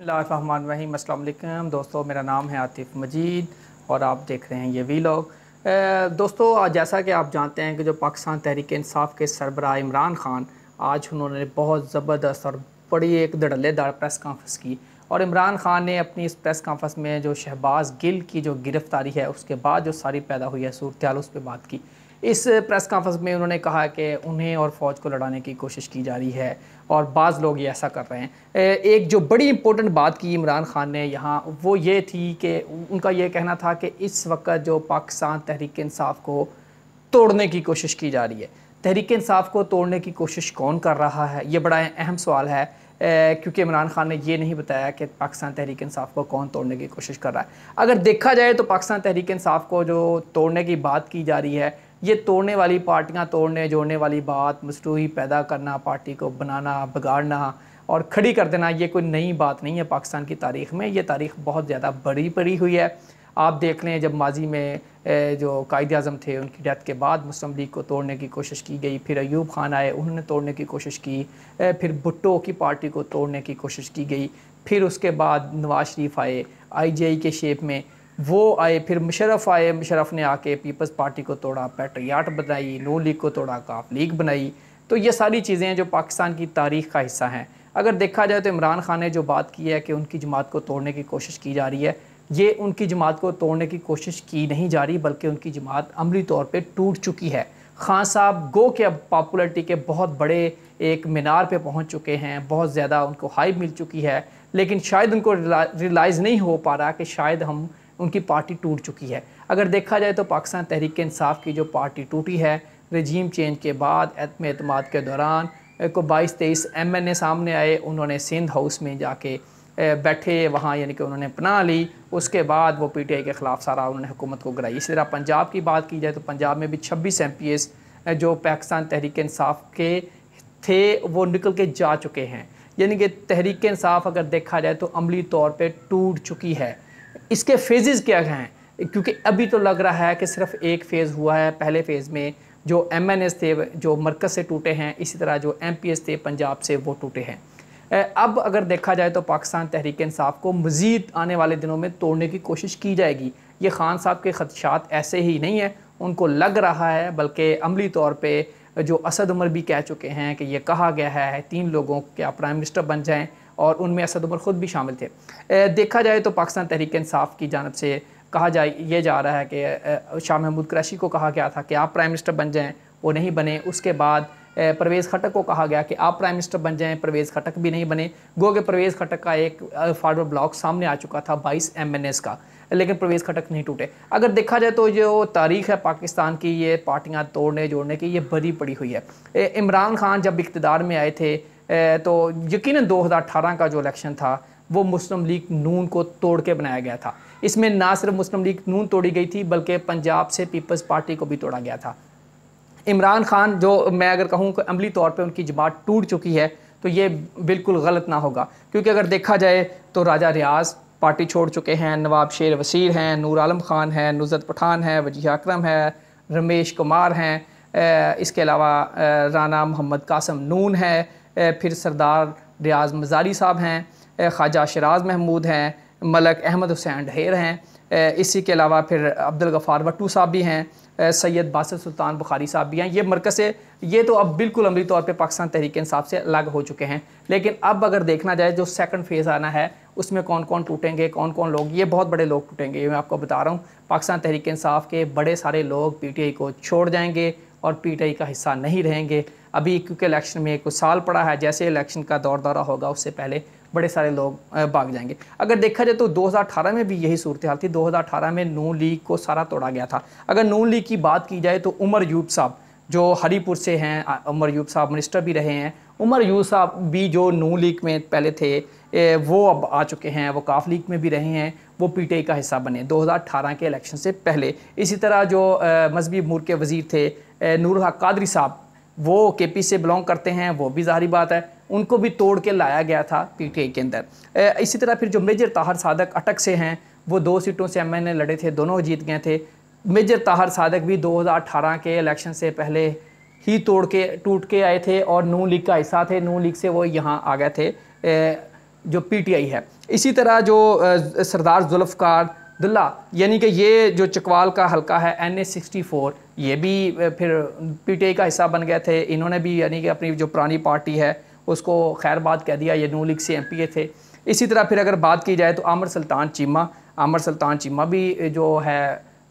अल्लाम दोस्तों मेरा नाम है आतिफ़ मजीद और आप देख रहे हैं ये वी लोग दोस्तों जैसा कि आप जानते हैं कि जो पाकिस्तान तहरीक इंसाफ के सरबराह इमरान ख़ान आज उन्होंने बहुत ज़बरदस्त और बड़ी एक धड़ल्लेदार प्रेस कॉन्फ्रेंस की और इमरान ख़ान ने अपनी इस प्रेस कॉन्फ्रेंस में जो शहबाज गिल की जो गिरफ़्तारी है उसके बाद जो सारी पैदा हुई है सूरत उस पर बात की इस प्रेस कॉन्फ्रेंस में उन्होंने कहा कि उन्हें और फ़ौज को लड़ाने की कोशिश की जा रही है और बाज़ लोग ये ऐसा कर रहे हैं एक जो बड़ी इंपॉर्टेंट बात की इमरान खान ने यहाँ वो ये थी कि उनका ये कहना था कि इस वक्त जो पाकिस्तान तहरीक इंसाफ को तोड़ने की कोशिश की जा रही है तहरीक इंसाफ को तोड़ने की कोशिश कौन कर रहा है ये बड़ा अहम सवाल है क्योंकि इमरान खान ने यह नहीं बताया कि पाकिस्तान तहरीक इंसाफ को कौन तोड़ने की कोशिश कर रहा है अगर देखा जाए तो पाकिस्तान तहरीक इंसाफ को जो तोड़ने की बात की जा रही है ये तोड़ने वाली पार्टियाँ तोड़ने जोड़ने वाली बात मसरूही पैदा करना पार्टी को बनाना बिगाड़ना और खड़ी कर देना ये कोई नई बात नहीं है पाकिस्तान की तारीख में ये तारीख बहुत ज़्यादा बड़ी पड़ी हुई है आप देख लें जब माजी में जो कायद अजम थे उनकी डेथ के बाद मुस्लिम लीग को तोड़ने की कोशिश की गई फिर अयूब खान आए उन्होंने तोड़ने की कोशिश की फिर भुट्टो की पार्टी को तोड़ने की कोशिश की गई फिर उसके बाद नवाज शरीफ आए आईजीआई के शेप में वो आए फिर मुशरफ आए मुशरफ ने आके पीपल्स पार्टी को तोड़ा पैट्रियाट बनाई नो लीग को तोड़ा काफ लीग बनाई तो ये सारी चीज़ें हैं जो पाकिस्तान की तारीख का हिस्सा हैं अगर देखा जाए तो इमरान खान ने जो बात की है कि उनकी जमात को तोड़ने की कोशिश की जा रही है ये उनकी जमात को तोड़ने की कोशिश की नहीं जा रही बल्कि उनकी जमात अमली तौर पर टूट चुकी है खान साहब गो के अब पॉपुलरिटी के बहुत बड़े एक मीनार पे पहुंच चुके हैं बहुत ज़्यादा उनको हाइप मिल चुकी है लेकिन शायद उनको रियलाइज़ नहीं हो पा रहा कि शायद हम उनकी पार्टी टूट चुकी है अगर देखा जाए तो पाकिस्तान तहरीक इंसाफ की जो पार्टी टूटी है रजीम चेंज के बाद एतम अतम के दौरान को बाईस तेईस एम एन ए सामने आए उन्होंने सिंध हाउस में जाके बैठे वहाँ यानी कि उन्होंने पनाह ली उसके बाद वो पी टी आई के ख़िलाफ़ सारा उन्होंने हुकूमत को गिराई इसी तरह पंजाब की बात की जाए तो पंजाब में भी छब्बीस एम पी एस जो पाकिस्तान तहरीक इंसाफ के थे वो निकल के जा चुके हैं यानी कि तहरीक इंसाफ अगर देखा जाए तो अमली तौर पर टूट चुकी है इसके फेजेस क्या हैं क्योंकि अभी तो लग रहा है कि सिर्फ एक फ़ेज़ हुआ है पहले फ़ेज़ में जो एम एन एस थे जो मरकज़ से टूटे हैं इसी तरह जो एम पी एस थे पंजाब से वो टूटे हैं अब अगर देखा जाए तो पाकिस्तान तहरीक इसाफ़ को मज़ीद आने वाले दिनों में तोड़ने की कोशिश की जाएगी ये खान साहब के खदशात ऐसे ही नहीं हैं उनको लग रहा है बल्कि अमली तौर पर जो असद उमर भी कह चुके हैं कि ये कहा गया है तीन लोगों के आप प्राइम मिनिस्टर बन जाएँ और उनमें असद उमर ख़ुद भी शामिल थे देखा जाए तो पाकिस्तान तहरीक इंसाफ की जानब से कहा जाए ये जा रहा है कि शाह महमूद क्रैशी को कहा गया था कि आप प्राइम मिनिस्टर बन जाएँ वो नहीं बने उसके बाद परवेज़ खटक को कहा गया कि आप प्राइम मिनिस्टर बन जाएँ परवेज़ खटक भी नहीं बने गो के परवेज़ खटक का एक फारवर्ड ब्लॉक सामने आ चुका था 22 एमएनएस का लेकिन परवेज़ खटक नहीं टूटे अगर देखा जाए तो जो तारीख है पाकिस्तान की ये पार्टियाँ तोड़ने जोड़ने की ये बड़ी पड़ी हुई है इमरान खान जब इकतदार में आए थे तो यकीन 2018 का जो इलेक्शन था वो मुस्लिम लीग नून को तोड़ के बनाया गया था इसमें ना सिर्फ मुस्लिम लीग नून तोड़ी गई थी बल्कि पंजाब से पीपल्स पार्टी को भी तोड़ा गया था इमरान खान जो मैं अगर कहूँ अमली तौर पर उनकी जमात टूट चुकी है तो ये बिल्कुल गलत ना होगा क्योंकि अगर देखा जाए तो राजा रियाज पार्टी छोड़ चुके हैं नवाब शेर वसीर हैं नूर आलम खान हैं नुजरत पठान हैं वजी अक्रम है रमेश कुमार हैं इसके अलावा राना मोहम्मद कासम नून है फिर सरदार रियाज मज़ारी साहब हैं ख्वाजा शराज महमूद हैं मलक अहमद हुसैन ढेर हैं इसी के अलावा फिर अब्दुल गफ़ार वट्टू साहब भी हैं सैयद बासर सुल्तान बुखारी साहब भी हैं ये मरकज़ से ये तो अब बिल्कुल अमली तौर पे पाकिस्तान तहरीक इंसाफ से अलग हो चुके हैं लेकिन अब अगर देखना जाए जो सेकंड फेज़ आना है उसमें कौन कौन टूटेंगे कौन कौन लोग ये बहुत बड़े लोग टूटेंगे ये मैं आपको बता रहा हूँ पाकिस्तान तहरीक इंसाफ के बड़े सारे लोग पी टी आई को छोड़ जाएंगे और पीटीआई का हिस्सा नहीं रहेंगे अभी क्योंकि इलेक्शन में कुछ साल पड़ा है जैसे इलेक्शन का दौर दौरा होगा उससे पहले बड़े सारे लोग भाग जाएंगे अगर देखा जाए तो 2018 में भी यही सूरत हाल थी 2018 में नू लीग को सारा तोड़ा गया था अगर नू लीग की बात की जाए तो उमर यूब साहब जो हरीपुर से हैं उमर यूब साहब मिनिस्टर भी रहे हैं उमर यूब साहब भी जो नू लीग में पहले थे वो अब आ चुके हैं वो काफ लीग में भी रहे हैं वो पीटीआई का हिस्सा बने 2018 के इलेक्शन से पहले इसी तरह जो मजहबी मूर के वजीर थे नूर हक कादरी साहब वो के पी से बिलोंग करते हैं वो भी ज़ाहरी बात है उनको भी तोड़ के लाया गया था पी टी आई के अंदर इसी तरह फिर जो मेजर ताहर सादक अटक से हैं वो दो सीटों से एम एन ए लड़े थे दोनों जीत गए थे मेजर ताहर सादक भी 2018 के इलेक्शन से पहले ही तोड़ के टूट के आए थे और नू लीग का हिस्सा थे नू लीग से वो यहाँ आ गए थे जो पीटीआई है इसी तरह जो सरदार जुल्फकार दुल्ला यानी कि ये जो चकवाल का हलका है एन ए सिक्सटी फोर ये भी फिर पी टी आई का हिस्सा बन गए थे इन्होंने भी यानी कि अपनी जो पुरानी पार्टी है उसको खैरबाद कह दिया ये नू लीग से एम पी ए थे इसी तरह फिर अगर बात की जाए तो आमर सुल्तान चीमा आमर सुल्तान चीमा भी जो है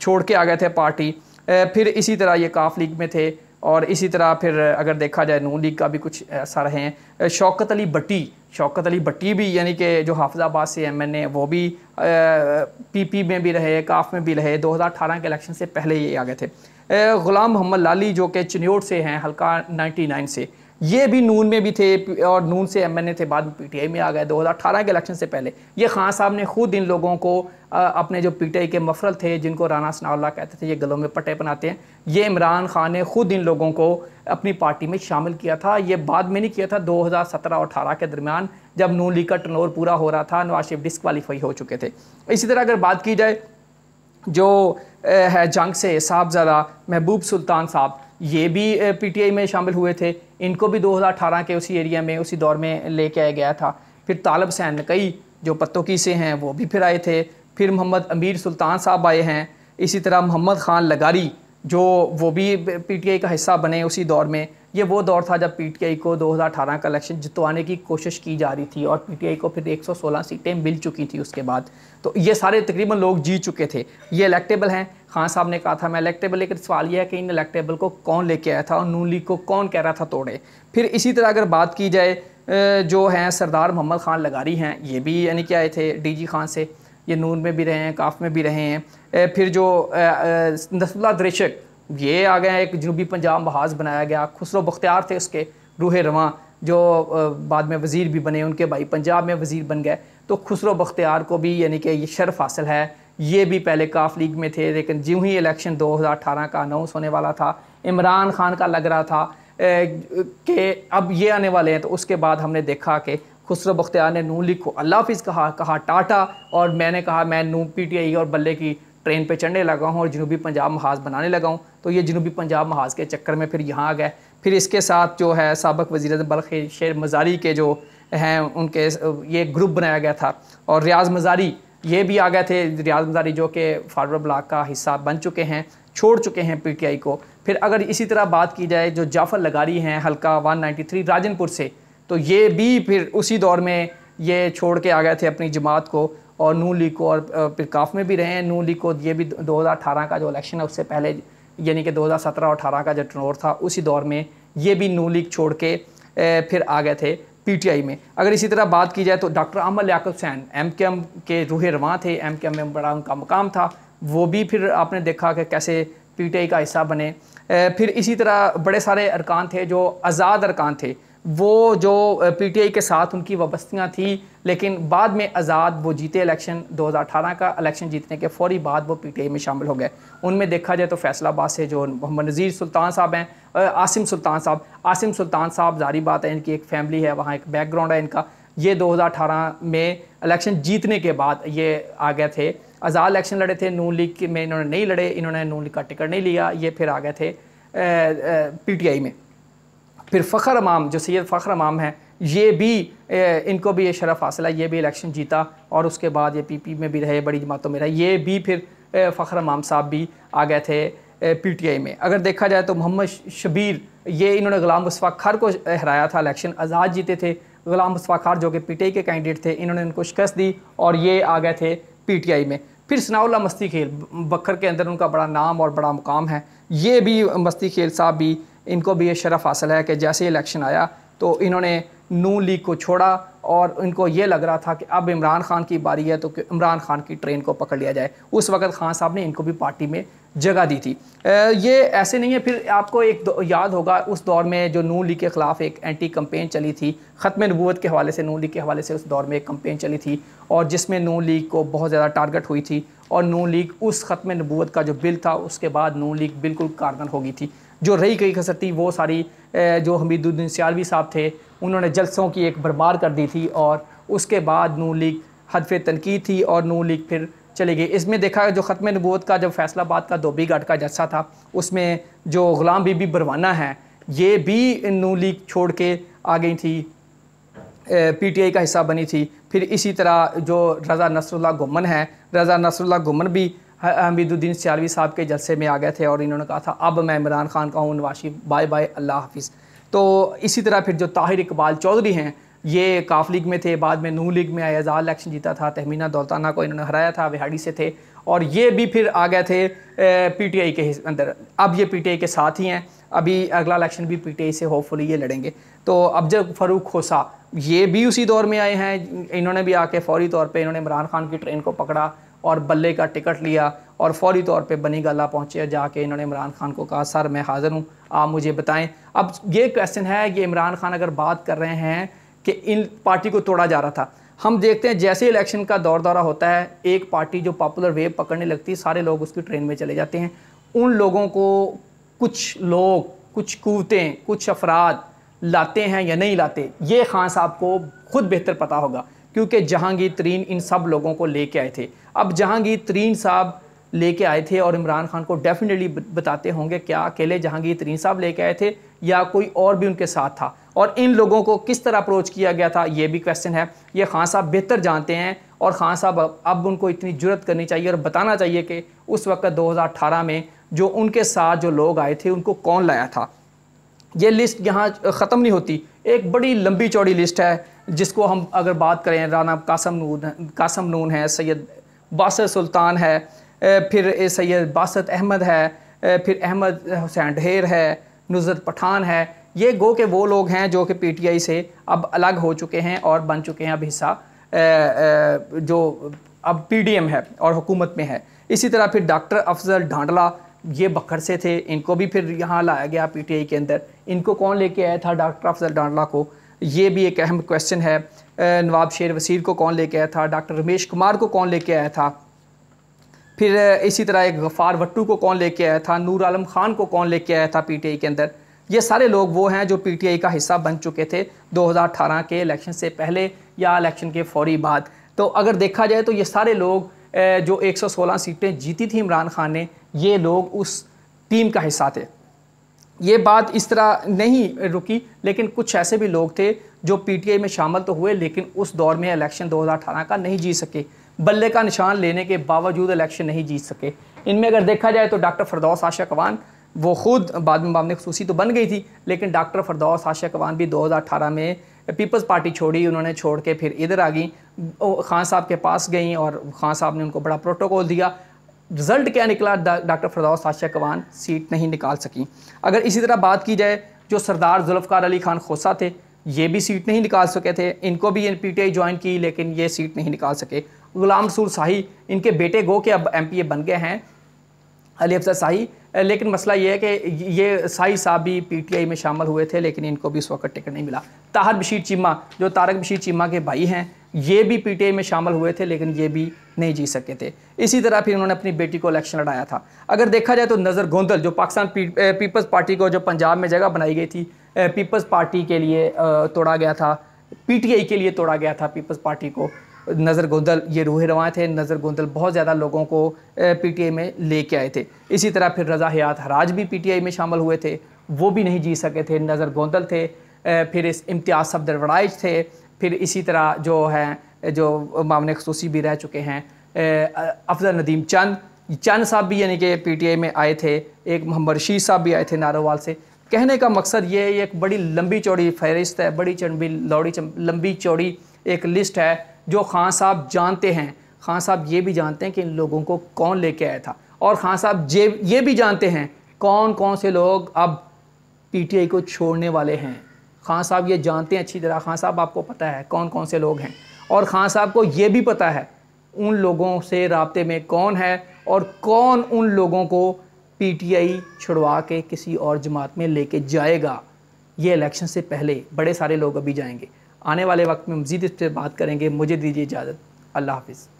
छोड़ के आ गए थे पार्टी फिर इसी तरह ये काफ लीग में थे और इसी तरह फिर अगर देखा जाए नून लीग का भी कुछ ऐसा रहे हैं शौकत अली भट्टी शौकत अली भट्टी भी यानी कि जो हाफजाबाद से एम एन ए वो भी पीपी में भी रहे काफ में भी रहे 2018 के इलेक्शन से पहले ये आ गए थे ग़ुलाम मोहम्मद लाली जो कि चिन्योट से हैं हल्का 99 से ये भी नून में भी थे और नून से एमएनए थे बाद में पीटीआई में आ गए 2018 के इलेक्शन से पहले ये खान साहब ने खुद इन लोगों को अपने जो पीटीआई के मफरल थे जिनको राना सनाउल्ला कहते थे ये गलों में पट्टे बनाते हैं ये इमरान खान ने खुद इन लोगों को अपनी पार्टी में शामिल किया था ये बाद में नहीं किया था 2017 और अठारह के दरमियान जब नू लीग का टनोर पूरा हो रहा था नवाज शरीफ डिस्कवालीफाई हो चुके थे इसी तरह अगर बात की जाए जो है जंग से साहबजादा महबूब सुल्तान साहब ये भी पीटीआई में शामिल हुए थे इनको भी 2018 के उसी एरिया में उसी दौर में लेके आया गया था फिर तालब सैन कई जो पत्तों की से हैं वो भी फिर आए थे फिर मोहम्मद अमीर सुल्तान साहब आए हैं इसी तरह मोहम्मद ख़ान लगारी जो वो भी पीटीआई का हिस्सा बने उसी दौर में ये वो दौर था जब पीटीआई को 2018 का इलेक्शन जितवाने की कोशिश की जा रही थी और पीटीआई को फिर 116 सीटें मिल चुकी थी उसके बाद तो ये सारे तकरीबन लोग जीत चुके थे ये इलेक्टेबल हैं खान साहब ने कहा था मैं इलेक्टेबल लेकिन सवाल यह है कि इन इलेक्टेबल को कौन लेके आया था और नून लीग को कौन कह रहा था तोड़े फिर इसी तरह अगर बात की जाए जो हैं सरदार मोहम्मद खान लगारी हैं ये भी यानी कि आए थे डी खान से ये नून में भी रहे हैं काफ में भी रहे हैं फिर जो नसुल्ला दृशक ये आ गए एक जनूबी पंजाब महाज बनाया गया खुसरो बख्तियार थे उसके रूह रवान जो बाद में वज़ीर भी बने उनके भाई पंजाब में वज़ीर बन गए तो खुसरो बख्तियार को भी यानी कि ये शर्फ हासिल है ये भी पहले काफ लीग में थे लेकिन ज्यों ही इलेक्शन 2018 का अनाउंस होने वाला था इमरान खान का लग रहा था कि अब ये आने वाले हैं तो उसके बाद हमने देखा कि खुसरो बख्तियार ने नू लीग को अल्लाह हाफिज़ कहा कहा टाटा और मैंने कहा मैं नू पीटीआई और बल्ले की ट्रेन पे चढ़ने लगा हूँ और जनूबी पंजाब महाज बनाने लगा हूँ तो ये जनूबी पंजाब महाज के चक्कर में फिर यहाँ आ गए फिर इसके साथ जो है सबक वजीर बल शेर मजारी के जो हैं उनके ये ग्रुप बनाया गया था और रियाज मजारी ये भी आ गए थे रियाज मजारी जो कि फारवर ब्लाक का हिस्सा बन चुके हैं छोड़ चुके हैं पीटीआई को फिर अगर इसी तरह बात की जाए जो जाफर लगारी हैं हल्का 193 राजनपुर से तो ये भी फिर उसी दौर में ये छोड़ के आ गए थे अपनी जमात को और नू लीग को और फिर काफ में भी रहे हैं नू लीग को ये भी 2018 का जो इलेक्शन है उससे पहले यानी कि 2017 और 18 का जो टनोर था उसी दौर में ये भी नू लीग छोड़ के फिर आ गए थे पीटीआई में अगर इसी तरह बात की जाए तो डॉक्टर अमल याकब सैन एम के एम के रूह रवान थे एम के एम में बड़ा उनका मकाम था वो भी फिर आपने देखा कि कैसे आई का हिस्सा बने फिर इसी तरह बड़े सारे अरकान थे जो आज़ाद अरकान थे वो जो पीटीआई के साथ उनकी वाबस्तियाँ थी लेकिन बाद में आज़ाद वो जीते इलेक्शन 2018 का इलेक्शन जीतने के फौरी बाद वो पीटीआई में शामिल हो गए उनमें देखा जाए तो फैसलाबाद से जो मोहम्मद नज़ीर सुल्तान साहब हैं आसिम सुल्तान साहब आसिम सुल्तान साहब जारी बात है इनकी एक फैमिली है वहाँ एक बैकग्राउंड है इनका ये 2018 में इलेक्शन जीतने के बाद ये आ गए थे आज़ाद इलेक्शन लड़े थे नून लीग में इन्होंने नहीं लड़े इन्होंने नून लीग का टिकट नहीं लिया ये फिर आ गए थे पी में फिर फ़खर इमाम जो सैद फ़खर इमाम हैं ये भी ए, इनको भी ये शरफ़ हासिल है ये भी इलेक्शन जीता और उसके बाद ये पी पी में भी रहे बड़ी जमातों में रहे ये भी फिर फ़खर इमाम साहब भी आ गए थे पी टी आई में अगर देखा जाए तो मोहम्मद शबीर ये इन्होंने गुलाम मुस्फा खर को हराया था इलेक्शन आज़ाद जीते थे गुलाम मुस्फा खर जो कि पी टी आई के कैंडिडेट थे इन्होंने इनको शिकस्त दी और ये आ गए थे पी टी आई में फिर सनाउल्ला मस्ती खेल बकर के अंदर उनका बड़ा नाम और बड़ा मुकाम है ये भी मस्ती खेल साहब भी इनको भी ये शरफ़ हासिल है कि जैसे इलेक्शन आया तो इन्होंने नू लीग को छोड़ा और इनको ये लग रहा था कि अब इमरान खान की बारी है तो इमरान खान की ट्रेन को पकड़ लिया जाए उस वक्त खान साहब ने इनको भी पार्टी में जगह दी थी ये ऐसे नहीं है फिर आपको एक याद होगा उस दौर में जो नू लीग के ख़िलाफ़ एक एंटी कम्पेन चली थी ख़त्म नबूत के हवाले से नू लीग के हवाले से उस दौर में एक कम्पेन चली थी और जिसमें नू लीग को बहुत ज़्यादा टारगेट हुई थी और नू लीग उस ख़त्म नबूत का जो बिल था उसके बाद नू लीग बिल्कुल कारगर हो गई थी जो रही गई खसरती थी वो सारी जो हमीदुद्दीन सियालवी साहब थे उन्होंने जलसों की एक भरमार कर दी थी और उसके बाद नू लीग हदफ तनकीद थी और नू लीग फिर चली गई इसमें देखा जो ख़त्म नबूत का जो फैसलाबाद का धोबीघाट का जलसा था उसमें जो गुलाम बीबी बरवाना है ये भी नू लीग छोड़ के आ गई थी पी टी आई का हिस्सा बनी थी फिर इसी तरह जो रज़ा नसरुल्ला गुमन है रज़ा नसरुल्ला गुमन भी हमीदुद्दीन सियालवी साहब के जलसे में आ गए थे और इन्होंने कहा था अब मैं इमरान खान का हूँ नवाशी बाय बाय अल्लाह हाफिज़ तो इसी तरह फिर जो ताहिर इकबाल चौधरी हैं ये काफ लीग में थे बाद में नू लीग में आयाजा इलेक्शन जीता था तहमीना दौलताना को इन्होंने हराया था विहाड़ी से थे और ये भी फिर आ गए थे पीटीआई के अंदर अब ये पीटीआई के साथ ही हैं अभी अगला इलेक्शन भी पीटीआई से होपफुली ये लड़ेंगे तो अब जब फ़ारूक खोसा ये भी उसी दौर में आए हैं इन्होंने भी आके फौरी तौर पर इन्होंने इमरान खान की ट्रेन को पकड़ा और बल्ले का टिकट लिया और फौरी तौर पे बनी गला पहुँचे जाके इन्होंने इमरान खान को कहा सर मैं हाज़िर हूँ आप मुझे बताएं अब ये क्वेश्चन है ये इमरान खान अगर बात कर रहे हैं कि इन पार्टी को तोड़ा जा रहा था हम देखते हैं जैसे इलेक्शन का दौर दौरा होता है एक पार्टी जो पॉपुलर वेव पकड़ने लगती है सारे लोग उसकी ट्रेन में चले जाते हैं उन लोगों को कुछ लोग कुछ कुवतें कुछ अफराद लाते हैं या नहीं लाते ये खान साहब को खुद बेहतर पता होगा क्योंकि जहांगीर तरीन इन सब लोगों को लेके आए थे अब जहांगीर तरीन साहब लेके आए थे और इमरान खान को डेफिनेटली बताते होंगे क्या अकेले जहांगीर तरीन साहब लेके आए थे या कोई और भी उनके साथ था और इन लोगों को किस तरह अप्रोच किया गया था ये भी क्वेश्चन है ये खान साहब बेहतर जानते हैं और खान साहब अब उनको इतनी जरूरत करनी चाहिए और बताना चाहिए कि उस वक्त 2018 में जो उनके साथ जो लोग आए थे उनको कौन लाया था ये लिस्ट यहाँ ख़त्म नहीं होती एक बड़ी लंबी चौड़ी लिस्ट है जिसको हम अगर बात करें राना कासम नून कासम नून है सैयद बासत सुल्तान है फिर सैयद बासत अहमद है फिर अहमद हुसैन ढेर है नुजरत पठान है ये गो के वो लोग हैं जो कि पीटीआई से अब अलग हो चुके हैं और बन चुके हैं अब हिस्सा जो अब पीडीएम है और हुकूमत में है इसी तरह फिर डॉक्टर अफजल ढांडला ये बखर से थे इनको भी फिर यहाँ लाया गया पीटीआई के अंदर इनको कौन लेके आया था डॉक्टर अफजल ढांडला को ये भी एक अहम क्वेश्चन है नवाब शेर वसीर को कौन लेके आया था डॉक्टर रमेश कुमार को कौन लेके आया था फिर इसी तरह एक गफ़ार वट्टू को कौन लेके आया था नूर आलम खान को कौन लेके आया था पीटीआई के अंदर ये सारे लोग वो हैं जो पीटीआई का हिस्सा बन चुके थे 2018 के इलेक्शन से पहले या इलेक्शन के फौरी बाद तो अगर देखा जाए तो ये सारे लोग जो 116 सीटें जीती थी इमरान खान ने ये लोग उस टीम का हिस्सा थे ये बात इस तरह नहीं रुकी लेकिन कुछ ऐसे भी लोग थे जो पीटीआई में शामिल तो हुए लेकिन उस दौर में इलेक्शन 2018 का नहीं जीत सके बल्ले का निशान लेने के बावजूद इलेक्शन नहीं जीत सके इनमें अगर देखा जाए तो डॉक्टर फरदौस आशा कवान वो खुद बाद में मामले खसूसी तो बन गई थी लेकिन डॉक्टर फरदौस आशा कवान भी 2018 में पीपल्स पार्टी छोड़ी उन्होंने छोड़ के फिर इधर आ गई खान साहब के पास गई और खान साहब ने उनको बड़ा प्रोटोकॉल दिया रिज़ल्ट क्या निकला डॉक्टर फरदौस साशा कवान सीट नहीं निकाल सकी अगर इसी तरह बात की जाए जो सरदार जुल्फकार अली खान खोसा थे ये भी सीट नहीं निकाल सके थे इनको भी N P T I join की लेकिन ये सीट नहीं निकाल सके ग़ुलाम रसूल शाही इनके बेटे गो के अब एम पी ए बन गए हैं अली अफजा शाही लेकिन मसला ये है कि ये शाही साहब भी पीटीआई में शामिल हुए थे लेकिन इनको भी इस वक्त टिकट नहीं मिला ताहर बशीर चीमा जो तारक बशीर चीमा के भाई हैं ये भी पीटीआई में शामिल हुए थे लेकिन ये भी नहीं जीत सके थे इसी तरह फिर उन्होंने अपनी बेटी को इलेक्शन लड़ाया था अगर देखा जाए तो नज़र गोंदल जो पाकिस्तान पीपल्स पार्टी को जो पंजाब में जगह बनाई गई थी पीपल्स पार्टी के लिए तोड़ा गया था आई के लिए तोड़ा गया था पीपल्स पार्टी को नज़र गोंदल ये रूह रवा थे नज़र गोंदल बहुत ज़्यादा लोगों को आई में लेके आए थे इसी तरह फिर रज़ा हयात हराज भी आई में शामिल हुए थे वो भी नहीं जीत सके थे नज़र गोंदल थे फिर इस इम्तियाज़ वड़ाइज थे फिर इसी तरह जो हैं जो मामले खसूसी भी रह चुके हैं अफजल नदीम चंद चंद साहब भी यानी कि आई में आए थे एक मोहम्मद रशीद साहब भी आए थे नारोवाल से कहने का मकसद ये एक बड़ी लंबी चौड़ी फहरिस्त है बड़ी चंबी लौड़ी लंबी चौड़ी एक लिस्ट है जो खान साहब जानते हैं खान साहब ये भी जानते हैं कि इन लोगों को कौन लेके आया था और खान साहब ये ये भी जानते हैं कौन कौन से लोग अब पीटीआई को छोड़ने वाले हैं खान साहब ये जानते हैं अच्छी तरह खान साहब आपको पता है कौन कौन से लोग हैं और खान साहब को ये भी पता है उन लोगों से रबते में कौन है और कौन उन लोगों को पीटीआई छुड़वा के किसी और जमात में लेके जाएगा ये इलेक्शन से पहले बड़े सारे लोग अभी जाएंगे आने वाले वक्त में मजीद इस पर बात करेंगे मुझे दीजिए इजाज़त अल्लाह हाफिज़